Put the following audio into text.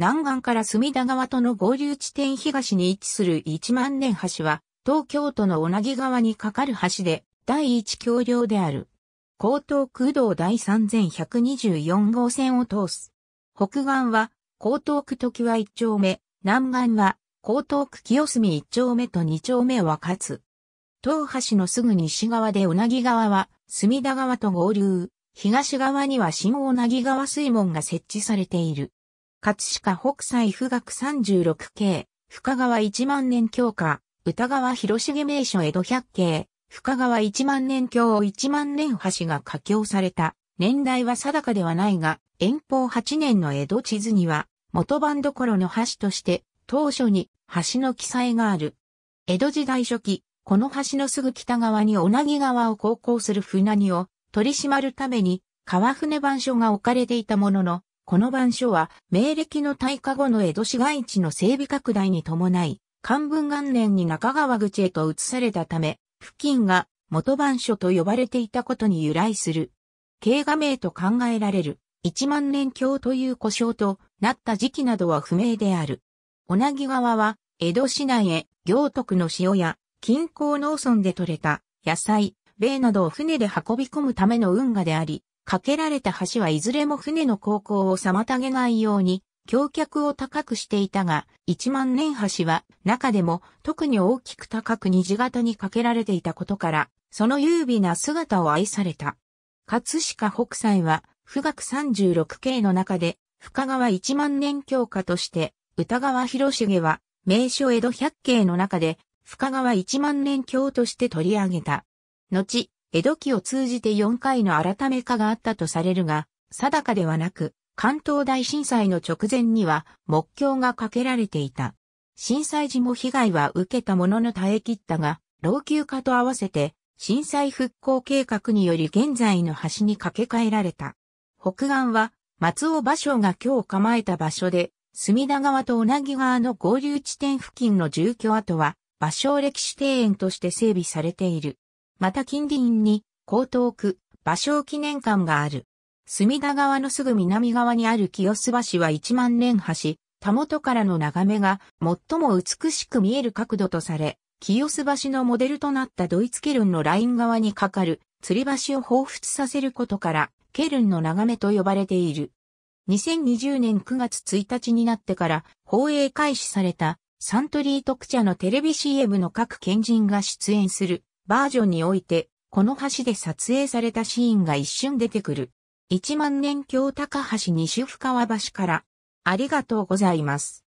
南岸から隅田川との合流地点東に位置する一万年橋は、東京都の小名川に架かる橋で、第一橋梁である。江東空洞第3124号線を通す。北岸は、江東区時は1丁目、南岸は、江東区清澄1丁目と2丁目はかつ。東橋のすぐ西側でうなぎ川は、隅田川と合流。東側には新小なぎ川水門が設置されている。葛飾北斎富岳三十六景、深川一万年強化、歌川広重名所江戸百景、深川一万年を一万年橋が架橋された。年代は定かではないが、遠方八年の江戸地図には、元番どころの橋として、当初に橋の記載がある。江戸時代初期、この橋のすぐ北側に小名木川を航行する船荷を取り締まるために、川船番所が置かれていたものの、この番所は、明暦の大化後の江戸市街地の整備拡大に伴い、漢文元年に中川口へと移されたため、付近が元番所と呼ばれていたことに由来する。経画名と考えられる、一万年橋という故障となった時期などは不明である。同じ川は、江戸市内へ、行徳の塩や、近郊農村で採れた、野菜、米などを船で運び込むための運河であり、架けられた橋はいずれも船の航行を妨げないように、橋脚を高くしていたが、一万年橋は中でも特に大きく高く虹型に架けられていたことから、その優美な姿を愛された。葛飾北斎は、富岳36景の中で、深川一万年教科として、歌川広重は、名所江戸百景の中で、深川一万年教として取り上げた。後、江戸期を通じて4回の改め化があったとされるが、定かではなく、関東大震災の直前には目標がかけられていた。震災時も被害は受けたものの耐え切ったが、老朽化と合わせて、震災復興計画により現在の橋に架け替えられた。北岸は、松尾芭蕉が今日構えた場所で、隅田川と同木川の合流地点付近の住居跡は、芭蕉歴史庭園として整備されている。また近隣に江東区芭蕉記念館がある。隅田川のすぐ南側にある清洲橋は一万年橋、たもとからの眺めが最も美しく見える角度とされ、清洲橋のモデルとなったドイツケルンのライン側に架かる吊り橋を彷彿させることから、ケルンの眺めと呼ばれている。2020年9月1日になってから放映開始されたサントリー特茶のテレビ CM の各賢人が出演するバージョンにおいて、この橋で撮影されたシーンが一瞬出てくる。一万年橋高橋西深川橋から、ありがとうございます。